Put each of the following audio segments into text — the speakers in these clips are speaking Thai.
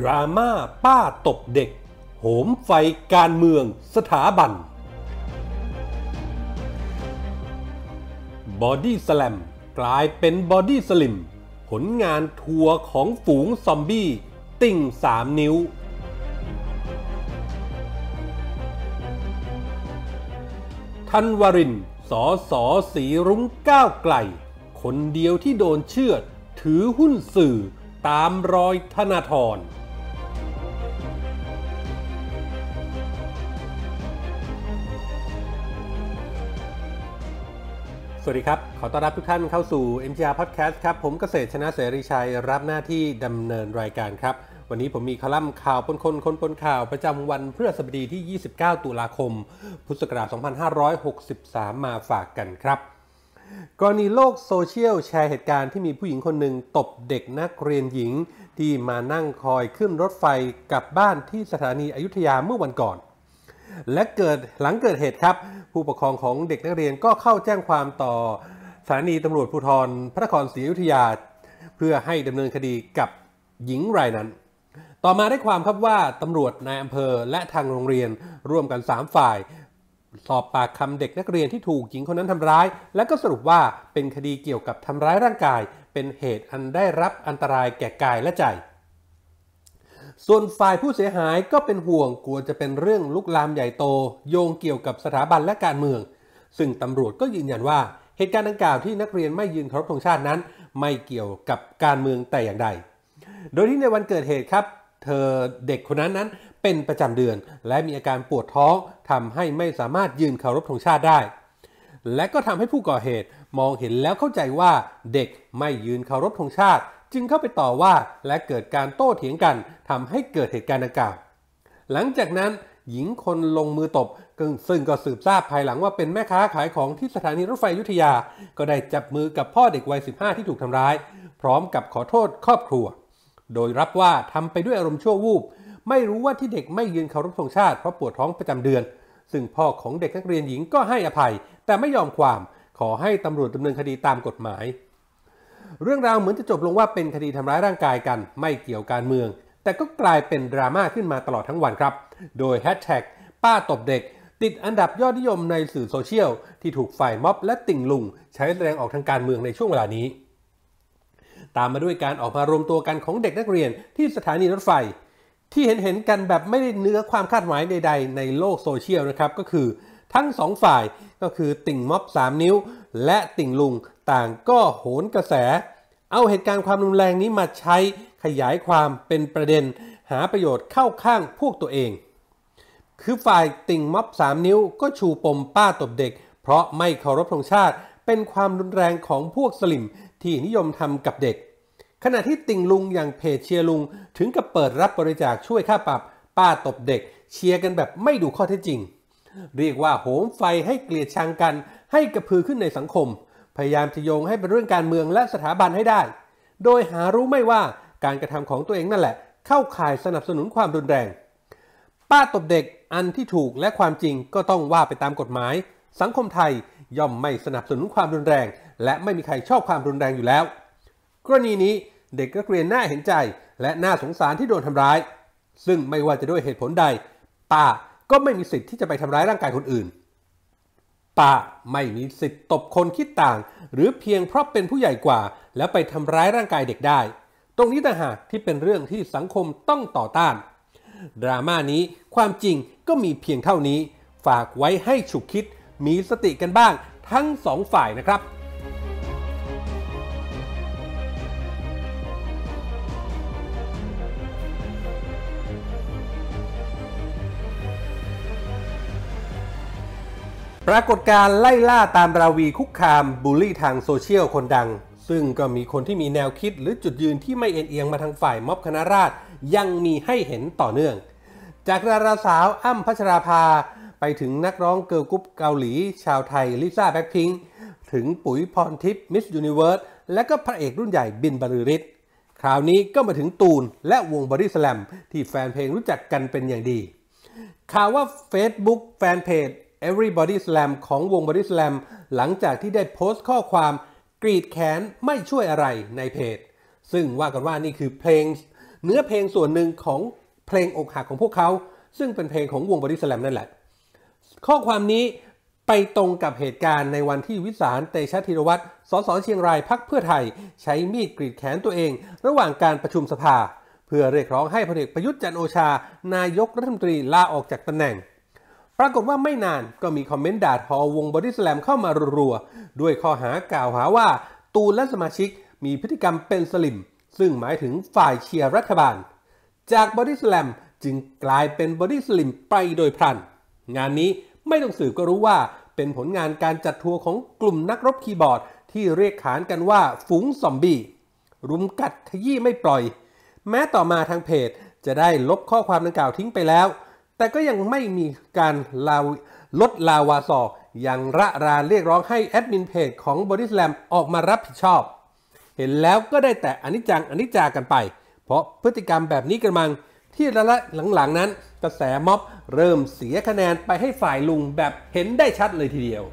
ดราม่าป้าตบเด็ก โหมไฟการเมืองสถาบัน บอดี้สแลมกลายเป็นบอดี้สลิม ผลงานทัวร์ของฝูงซอมบี้ติ่งสามนิ้ว ทันวรินสอสอสีรุ้งก้าวไกล คนเดียวที่โดนเชือถือหุ้นสื่อตามรอยธนาธรสวัสดีครับ ขอต้อนรับทุกท่านเข้าสู่ MGR Podcast ครับ ผมเกษตรชนะเสรีชัยรับหน้าที่ดำเนินรายการครับ วันนี้ผมมีคอลัมน์ข่าวปนคนคนปนข่าวประจำวันพฤหัสบดีที่ 29 ตุลาคม พุทธศักราช 2563 มาฝากกันครับ กรณีโลกโซเชียล แชร์เหตุการณ์ที่มีผู้หญิงคนหนึ่งตบเด็กนักเรียนหญิง ที่มานั่งคอยขึ้นรถไฟกลับบ้านที่สถานีอยุธยาเมื่อวันก่อนและเกิดหลังเกิดเหตุครับผู้ปกครองของเด็กนักเรียนก็เข้าแจ้งความต่อสถานีตำรวจภูธร พระนครศรีอยุธยาเพื่อให้ดำเนินคดีกับหญิงรายนั้น ต่อมาได้ความครับว่าตำรวจในอำเภอและทางโรงเรียนร่วมกัน3ฝ่าย สอบปากคำเด็กนักเรียนที่ถูกหญิงคนนั้นทำร้าย และก็สรุปว่าเป็นคดีเกี่ยวกับทำร้ายร่างกาย เป็นเหตุอันได้รับอันตรายแก่กายและใจส่วนฝ่ายผู้เสียหายก็เป็นห่วงกลัวจะเป็นเรื่องลุกลามใหญ่โตโยงเกี่ยวกับสถาบันและการเมือง ซึ่งตำรวจก็ยืนยันว่าเหตุการณ์ดังกล่าวที่นักเรียนไม่ยืนครบธงชาตินั้น ไม่เกี่ยวกับการเมืองแต่อย่างใด โดยที่ในวันเกิดเหตุครับ เธอเด็กคนนั้นนั้นเป็นประจำเดือน และมีอาการปวดท้องทำให้ไม่สามารถยืนเคารพธงชาติได้ และก็ทำให้ผู้ก่อเหตุมองเห็นแล้วเข้าใจว่าเด็กไม่ยืนเคารพธงชาติจึงเข้าไปต่อว่าและเกิดการโต้เถียงกันทำให้เกิดเหตุการณ์ดังกล่าว หลังจากนั้นหญิงคนลงมือตบ ซึ่งก็สืบทราบภายหลังว่าเป็นแม่ค้าขายของที่สถานีรถไฟยุทธยา ก็ได้จับมือกับพ่อเด็กวัย 15 ที่ถูกทำร้าย พร้อมกับขอโทษครอบครัว โดยรับว่าทำไปด้วยอารมณ์ชั่ววูบ ไม่รู้ว่าที่เด็กไม่ยืนเคารพธงชาติเพราะปวดท้องประจำเดือน ซึ่งพ่อของเด็กนักเรียนหญิงก็ให้อภัย แต่ไม่ยอมความขอให้ตำรวจดำเนินคดีตามกฎหมายเรื่องราวเหมือนจะจบลงว่าเป็นคดีทำร้ายร่างกายกันไม่เกี่ยวการเมือง แต่ก็กลายเป็นดราม่าขึ้นมาตลอดทั้งวันครับ โดยแฮชแท็กป้าตบเด็ก ติดอันดับยอดนิยมในสื่อโซเชียล ที่ถูกฝ่ายม็อบและติ่งลุงใช้แรงออกทางการเมืองในช่วงเวลานี้ ตามมาด้วยการออกมารวมตัวกันของเด็กนักเรียนที่สถานีรถไฟ ที่เห็นเห็นกันแบบไม่ได้เนื้อความคาดหมายใด ๆ ในโลกโซเชียลนะครับก็คือ ทั้งสองฝ่ายก็คือติ่งม็อบ3 นิ้วและติ่งลุงต่างก็โหนกระแส เอาเหตุการณ์ความรุนแรงนี้มาใช้ขยายความเป็นประเด็นหาประโยชน์เข้าข้างพวกตัวเอง คือฝ่ายติ่งม็อบ3 นิ้วก็ชูปมป้าตบเด็ก เพราะไม่เคารพธงชาติ เป็นความรุนแรงของพวกสลิมที่นิยมทำกับเด็ก ขณะที่ติ่งลุงอย่างเพจเชียร์ลุงถึงกับเปิดรับบริจาคช่วยค่าปรับป้าตบเด็กเชียร์กันแบบไม่ดูข้อเท็จจริง เรียกว่าโหมไฟให้เกลียดชังกันให้กระพือขึ้นในสังคมพยายามจะโยงให้เป็นเรื่องการเมืองและสถาบันให้ได้ โดยหารู้ไม่ว่าการกระทำของตัวเองนั่นแหละ เข้าข่ายสนับสนุนความรุนแรง ป้าตบเด็กอันที่ถูกและความจริงก็ต้องว่าไปตามกฎหมาย สังคมไทยย่อมไม่สนับสนุนความรุนแรง และไม่มีใครชอบความรุนแรงอยู่แล้ว กรณีนี้เด็กนักเรียนน่าเห็นใจและน่าสงสารที่โดนทำร้าย ซึ่งไม่ว่าจะด้วยเหตุผลใดป้าก็ไม่มีสิทธิ์ที่จะไปทำร้ายร่างกายคนอื่นปะไม่มีสิทธิ์ตบคนคิดต่าง หรือเพียงเพราะเป็นผู้ใหญ่กว่า แล้วไปทำร้ายร่างกายเด็กได้ ตรงนี้ต่างหากที่เป็นเรื่องที่สังคมต้องต่อต้าน ดราม่านี้ความจริงก็มีเพียงเท่านี้ ฝากไว้ให้ฉุกคิดมีสติกันบ้างทั้งสองฝ่ายนะครับปรากฏการไล่ล่าตามราวีคุกคามบูลลี่ทางโซเชียลคนดัง ซึ่งก็มีคนที่มีแนวคิดหรือจุดยืนที่ไม่เอ็นเอียงมาทางฝ่ายม็อบคณะราษฎรยังมีให้เห็นต่อเนื่อง จากดาราสาวอ้ำพัชราภา ไปถึงนักร้องเกิร์ลกรุ๊ปเกาหลีชาวไทยลิซ่าแบ็คพิงถึงปุ๋ยพรทิพย์มิสยูนิเวิร์ส และก็พระเอกรุ่นใหญ่บินบรลอฤิสคราวนี้ก็มาถึงตูนและวงบริีสแลมที่แฟนเพลงรู้จักกันเป็นอย่างดีข่าวว่า Facebook แฟนเพจ Everybody Slam ของวง Body Slam หลังจากที่ได้โพสต์ข้อความ กรีดแขนไม่ช่วยอะไรในเพจ ซึ่งว่ากันว่านี่คือเพลง เนื้อเพลงส่วนหนึ่งของเพลงอกหักของพวกเขา ซึ่งเป็นเพลงของวง Body Slam นั่นแหละ ข้อความนี้ไปตรงกับเหตุการณ์ในวันที่วิสารเตชะธีรวัตรสสเชียงรายพักเพื่อไทยใช้มีดกรีดแขนตัวเอง ระหว่างการประชุมสภาเพื่อเรียกร้องให้พลเอกประยุทธ์จันโอชา นายกรัฐมนตรีลาออกจากตำแหน่งปรากฏว่าไม่นานก็มีคอมเมนต์ด่าทอวงบอดี้สแลมเข้ามารัวๆ ด้วยข้อหากล่าวหาว่าตูนและสมาชิกมีพฤติกรรมเป็นสลิม ซึ่งหมายถึงฝ่ายเชียร์รัฐบาล จากบอดี้สแลมจึงกลายเป็นบอดี้สลิมไปโดยพลันงานนี้ไม่ต้องสืบก็รู้ว่าเป็นผลงานการจัดทัวร์ของกลุ่มนักรบคีย์บอร์ด ที่เรียกขานกันว่าฝูงซอมบี้รุมกัดขยี้ไม่ปล่อย แม้ต่อมาทางเพจจะได้ลบข้อความดังกล่าวทิ้งไปแล้วแต่ก็ยังไม่มีการลาลดลาวาสออย่างระรานเรียกร้องให้แอดมินเพจของบริสแลมออกมารับผิดชอบ เห็นแล้วก็ได้แต่อนิจจังอนิจจากันไป เพราะพฤติกรรมแบบนี้กันมังที่ระละหลังๆนั้นกระแสม็อบเริ่มเสียคะแนนไปให้ฝ่ายลุงแบบเห็นได้ชัดเลยทีเดียว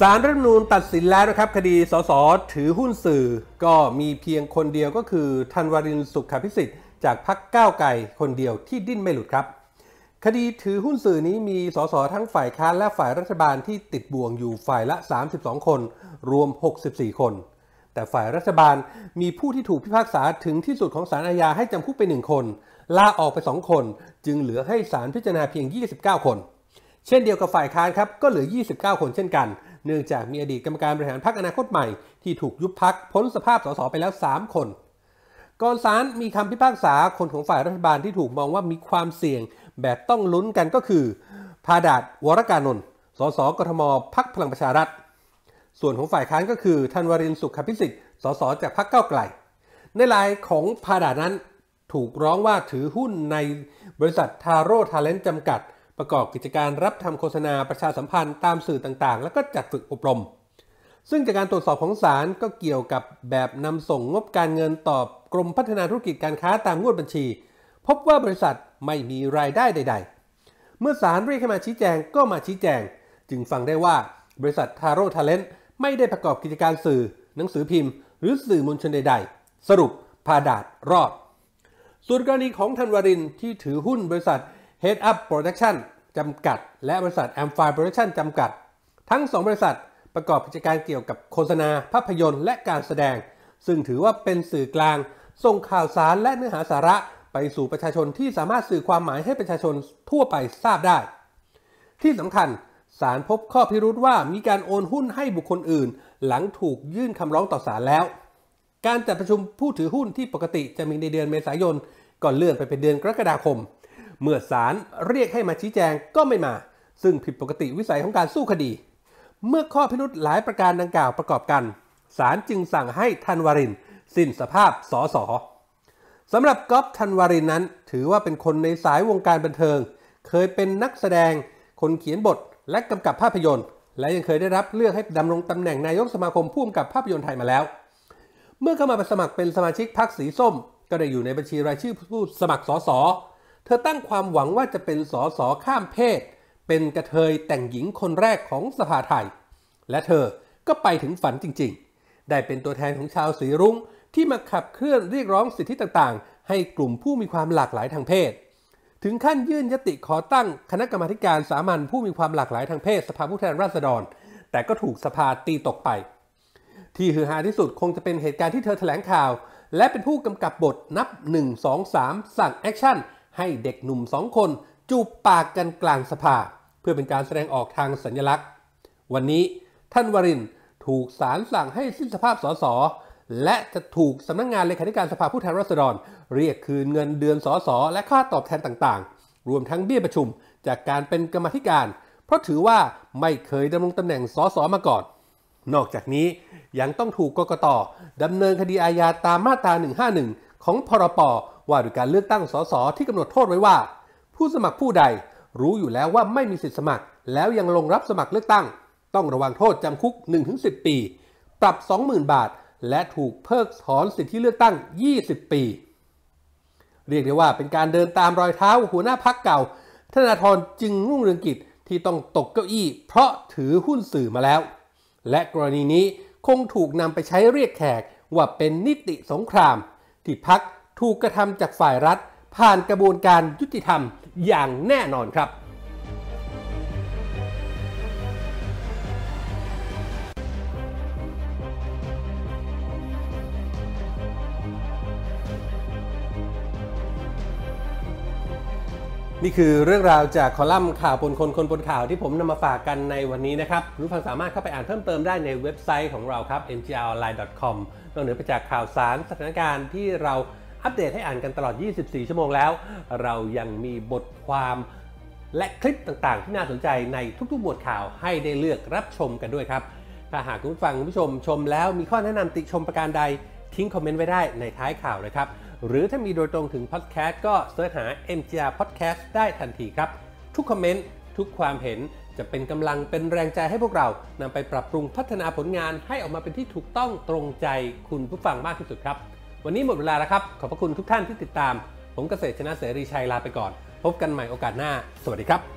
สารรัฐมนูญตัดสินแล้วนะครับ คดีสสถือหุ้นสื่อ ก็มีเพียงคนเดียวก็คือธันวรินสุขพิสิทธิ์จากพักก้าวไก่ คนเดียวที่ดิ้นไม่หลุดครับ คดีถือหุ้นสื่อนี้มีสสทั้งฝ่ายค้านและฝ่ายรัฐบาลที่ติดบ่วงอยู่ฝ่ายละ 32 คน รวม 64 คน แต่ฝ่ายรัฐบาลมีผู้ที่ถูกพิพากษาถึงที่สุดของศาลอาญาให้จำคุกไป1คนลาออกไป2คน จึงเหลือให้ศาลพิจารณาเพียง 29 คน เช่นเดียวกับฝ่ายค้านครับก็เหลือ 29 คนเช่นกันเนื่องจากมีอดีตกรรมการบริหารพรรคอนาคตใหม่ที่ถูกยุบพักพ้นสภาพสสไปแล้ว 3 คนก่อนศาลมีคำพิพากษาคนของฝ่ายรัฐบาลที่ถูกมองว่ามีความเสี่ยงแบบต้องลุ้นกันก็คือ พาดาดวรการนนสสกทมพักพลังประชารัฐ ส่วนของฝ่ายค้านก็คือธันวรินสุขพิสิทธิ์สสจากพักเก้าไกลในลายของพาดาดนั้นถูกร้องว่าถือหุ้นในบริษัททาโร่ทาเลนต์จำกัดประกอบกิจการรับทำโฆษณา ประชาสัมพันธ์ตามสื่อต่างๆ แล้วก็จัดฝึกอบรม ซึ่งจากการตรวจสอบของศาลก็เกี่ยวกับแบบนำส่งงบการเงินตอบ กรมพัฒนาธุรกิจการค้าตามงวดบัญชี พบว่าบริษัทไม่มีรายได้ใด ๆ เมื่อศาลเรียกให้มาชี้แจงก็มาชี้แจง จึงฟังได้ว่าบริษัททาโร่ทาเลนต์ไม่ได้ประกอบกิจการสื่อ หนังสือพิมพ์ หรือสื่อมวลชนใด ๆ สรุปพาดาดรอดส่วนกรณีของธันวรินที่ถือหุ้นบริษัท Head Up Production จำกัด และบริษัท a m f i Production จำกัด ทั้ง2บริษัท ประกอบกิจการเกี่ยวกับโฆษณาภาพยนตร์ และการแสดง ซึ่งถือว่าเป็นสื่อกลางส่งข่าวสารและเนื้อหาสาระ ไปสู่ประชาชนที่สามารถสื่อความหมายให้ประชาชนทั่วไปทราบได้ ที่สำคัญสารพบข้อพิรุธว่ามีการโอนหุ้นให้บุคคลอื่น หลังถูกยื่นคำร้องต่อศาลแล้ว การจัดประชุมผู้ถือหุ้นที่ปกติจะมีในเดือนเมษายนก่อนเลื่อนไปเป็นเดือนกรกฎาคมเมื่อศาลเรียกให้มาชี้แจงก็ไม่มา ซึ่งผิดปกติวิสัยของการสู้คดี เมื่อข้อพิรุธหลายประการดังกล่าวประกอบกันศาลจึงสั่งให้ธันวารินสิ้นสภาพสอสอสำหรับก๊อฟธันวารินนั้น ถือว่าเป็นคนในสายวงการบันเทิง เคยเป็นนักแสดง คนเขียนบท และกำกับภาพยนตร์ และยังเคยได้รับเลือกให้ดำรงตำแหน่งนายกสมาคมผู้กำกับภาพยนตร์ไทยมาแล้ว เมื่อเข้ามาสมัครเป็นสมาชิกพรรคสีส้ม ก็ได้อยู่ในบัญชีรายชื่อผู้สมัครสสเธอตั้งความหวังว่าจะเป็นสสข้ามเพศ เป็นกระเทยแต่งหญิงคนแรกของสภาไทย และเธอก็ไปถึงฝันจริงๆ ได้เป็นตัวแทนของชาวสีรุ้ง ที่มาขับเคลื่อนเรียกร้องสิทธิต่างๆ ให้กลุ่มผู้มีความหลากหลายทางเพศ ถึงขั้นยื่นยติขอตั้งคณะกรรมาการสามัญผู้มีความหลากหลายทางเพศ สภาผู้แทนราษฎร แต่ก็ถูกสภาตีตกไป ที่ฮือฮาที่สุดคงจะเป็นเหตุการณ์ที่เธอแถลงข่าว และเป็นผู้กำกับบทนับ1 2 3สั่งแอคชั่นให้เด็กหนุ่มสองคนจูบปากกันกลางสภา เพื่อเป็นการแสดงออกทางสัญลักษณ์ วันนี้ท่านวรินถูกศาลสั่งให้สิ้นสภาพสสและจะถูกสำนักงงานเลขาธิการสภาผู้แทนราษฎร เรียกคืนเงินเดือนสสและค่าตอบแทนต่างๆ รวมทั้งเบี้ยประชุมจากการเป็นกรรมธิการ เพราะถือว่าไม่เคยดำรงตำแหน่งสสมาก่อน นอกจากนี้ยังต้องถูกกกตดำเนินคดีอาญาตามมาตรา151 ของพรปว่าด้วยการเลือกตั้งสสที่กำหนดโทษไว้ว่า ผู้สมัครผู้ใดรู้อยู่แล้วว่าไม่มีสิทธิสมัคร แล้วยังลงรับสมัครเลือกตั้ง ต้องระวังโทษจำคุก 1-10 ปี ปรับ 20,000 บาท และถูกเพิกถอนสิทธิเลือกตั้ง 20 ปี เรียกได้ว่าเป็นการเดินตามรอยเท้าหัวหน้าพักเก่า ธนาธรจึงรุ่งเรืองกิจที่ต้องตกเก้าอี้ เพราะถือหุ้นสื่อมาแล้ว และกรณีนี้คงถูกนำไปใช้เรียกแขกว่าเป็นนิติสงครามที่พักถูกกระทำจากฝ่ายรัฐผ่านกระบวนการยุติธรรมอย่างแน่นอนครับ นี่คือเรื่องราวจากคอลัมน์ข่าวปนคน คนปนข่าวที่ผมนำมาฝากกันในวันนี้นะครับรู้ฟังสามารถเข้าไปอ่านเพิ่มเติมได้ในเว็บไซต์ของเราครับ n g r o n l i n e c o m นอกเหนือไปจากข่าวสารสถานการณ์ที่เราอัปเดตให้อ่านกันตลอด 24 ชั่วโมงแล้ว เรายังมีบทความและคลิปต่างๆ ที่น่าสนใจในทุกๆบทข่าวให้ได้เลือกรับชมกันด้วยครับ ถ้าหากคุณฟังคุณผู้ชมชมแล้วมีข้อแนะนำติชมประการใดทิ้งคอมเมนต์ไว้ได้ในท้ายข่าวเลยครับ หรือถ้ามีโดยตรงถึงพอดแคสต์ก็เสิร์ชหา MGR Podcast ได้ทันทีครับ ทุกคอมเมนต์ทุกความเห็นจะเป็นกำลังเป็นแรงใจให้พวกเรานำไปปรับปรุงพัฒนาผลงานให้ออกมาเป็นที่ถูกต้องตรงใจคุณผู้ฟังมากที่สุดครับวันนี้หมดเวลาแล้วครับ ขอบพระคุณทุกท่านที่ติดตาม ผมเกษตรชนะเสรีชัยลาไปก่อน พบกันใหม่โอกาสหน้า สวัสดีครับ